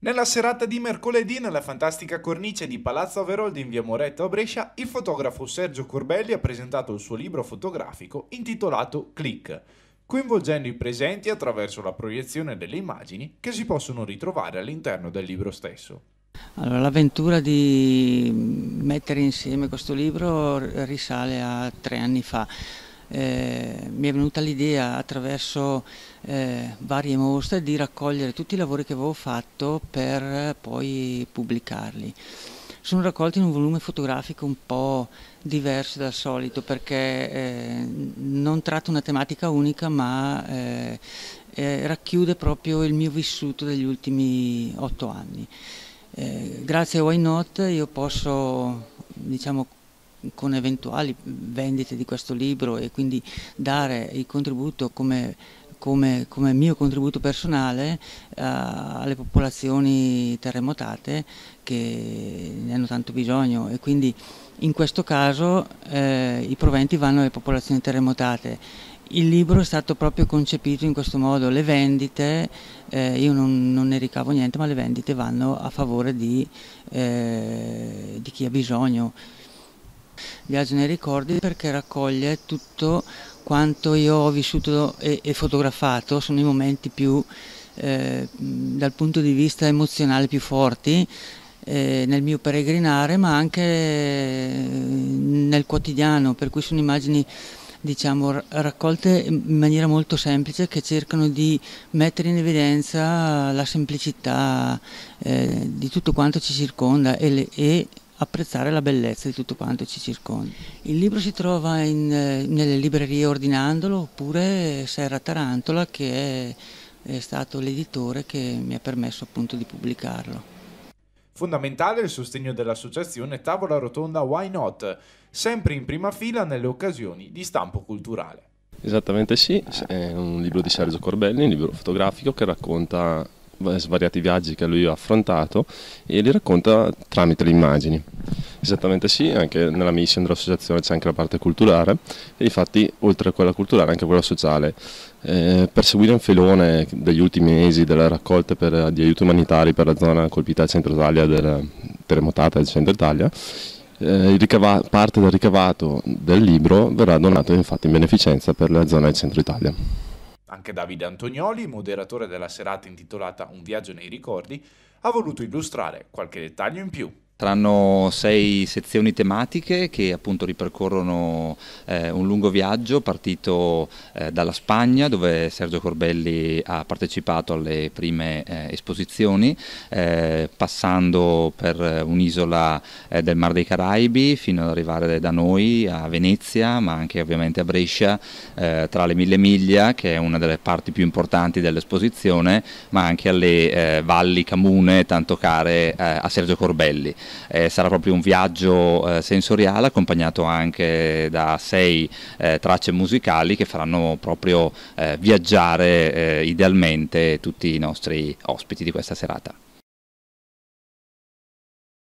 Nella serata di mercoledì, nella fantastica cornice di Palazzo Averoldi in via Moretto a Brescia, il fotografo Sergio Corbelli ha presentato il suo libro fotografico intitolato Click, coinvolgendo i presenti attraverso la proiezione delle immagini che si possono ritrovare all'interno del libro stesso. Allora, l'avventura di mettere insieme questo libro risale a tre anni fa eh, mi è venuta l'idea attraverso eh, varie mostre di raccogliere tutti i lavori che avevo fatto per poi pubblicarli. Sono raccolti in un volume fotografico un po' diverso dal solito perché eh, non tratta una tematica unica ma eh, eh, racchiude proprio il mio vissuto degli ultimi otto anni. Eh, grazie a Why Not io posso diciamo, con eventuali vendite di questo libro e quindi dare il contributo come, come, come mio contributo personale uh, alle popolazioni terremotate che ne hanno tanto bisogno e quindi in questo caso eh, i proventi vanno alle popolazioni terremotate il libro è stato proprio concepito in questo modo, le vendite, eh, io non, non, ne ricavo niente, ma le vendite vanno a favore di, eh, di chi ha bisogno. Viaggio nei ricordi perché raccoglie tutto quanto io ho vissuto e, e fotografato, sono i momenti più, eh, dal punto di vista emozionale, più forti eh, nel mio peregrinare, ma anche eh, nel quotidiano, per cui sono immagini diciamo, raccolte in maniera molto semplice che cercano di mettere in evidenza la semplicità eh, di tutto quanto ci circonda e, le, e apprezzare la bellezza di tutto quanto ci circonda. Il libro si trova in, eh, nelle librerie ordinandolo oppure Serra Tarantola che è, è stato l'editore che mi ha permesso appunto di pubblicarlo. Fondamentale il sostegno dell'associazione Tavola Rotonda Why Not, sempre in prima fila nelle occasioni di stampo culturale. Esattamente sì, è un libro di Sergio Corbelli, un libro fotografico che racconta svariati viaggi che lui ha affrontato e li racconta tramite le immagini. Esattamente sì, anche nella mission dell'associazione c'è anche la parte culturale e infatti oltre a quella culturale anche quella sociale. Eh, per seguire un filone degli ultimi mesi delle raccolte per, di aiuti umanitari per la zona colpita del centro Italia, della terremotata del centro Italia, eh, ricava, parte del ricavato del libro verrà donato infatti in beneficenza per la zona del centro Italia. Anche Davide Antonioli, moderatore della serata intitolata Un viaggio nei ricordi, ha voluto illustrare qualche dettaglio in più. Saranno sei sezioni tematiche che appunto ripercorrono eh, un lungo viaggio partito eh, dalla Spagna dove Sergio Corbelli ha partecipato alle prime eh, esposizioni eh, passando per un'isola eh, del Mar dei Caraibi fino ad arrivare da noi a Venezia ma anche ovviamente a Brescia eh, tra le mille miglia che è una delle parti più importanti dell'esposizione ma anche alle valli camune tanto care a Sergio Corbelli eh, sarà proprio un viaggio eh, sensoriale accompagnato anche da sei eh, tracce musicali che faranno proprio eh, viaggiare eh, idealmente tutti i nostri ospiti di questa serata.